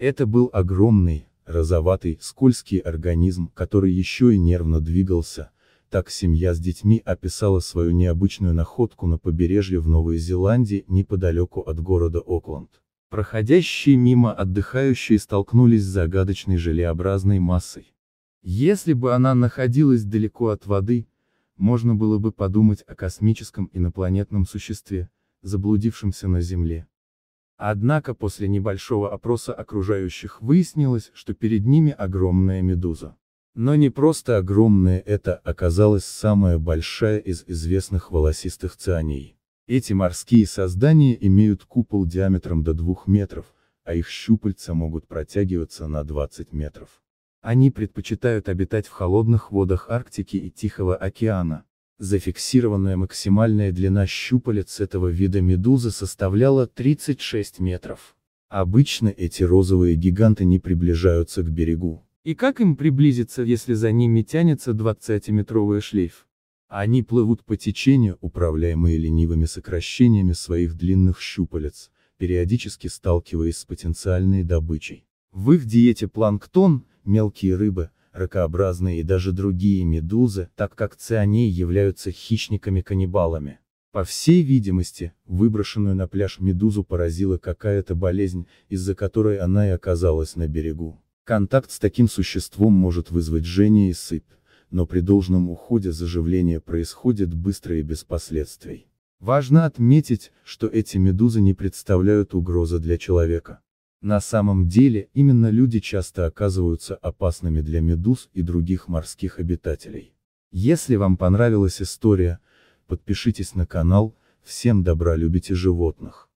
Это был огромный, розоватый, скользкий организм, который еще и нервно двигался, так семья с детьми описала свою необычную находку на побережье в Новой Зеландии, неподалеку от города Окленд. Проходящие мимо отдыхающие столкнулись с загадочной желеобразной массой. Если бы она находилась далеко от воды, можно было бы подумать о космическом инопланетном существе, заблудившемся на Земле. Однако после небольшого опроса окружающих выяснилось, что перед ними огромная медуза. Но не просто огромная это оказалась самая большая из известных волосистых цианей. Эти морские создания имеют купол диаметром до 2 метров, а их щупальца могут протягиваться на 20 метров. Они предпочитают обитать в холодных водах Арктики и Тихого океана, зафиксированная максимальная длина щупалец этого вида медузы составляла 36 метров. Обычно эти розовые гиганты не приближаются к берегу. И как им приблизиться, если за ними тянется 20-метровый шлейф? Они плывут по течению, управляемые ленивыми сокращениями своих длинных щупалец, периодически сталкиваясь с потенциальной добычей. В их диете планктон, мелкие рыбы, ракообразные и даже другие медузы, так как цианеи являются хищниками-каннибалами. По всей видимости, выброшенную на пляж медузу поразила какая-то болезнь, из-за которой она и оказалась на берегу. Контакт с таким существом может вызвать жжение и сыпь, но при должном уходе заживление происходит быстро и без последствий. Важно отметить, что эти медузы не представляют угрозы для человека. На самом деле, именно люди часто оказываются опасными для медуз и других морских обитателей. Если вам понравилась история, подпишитесь на канал, всем добра любите животных.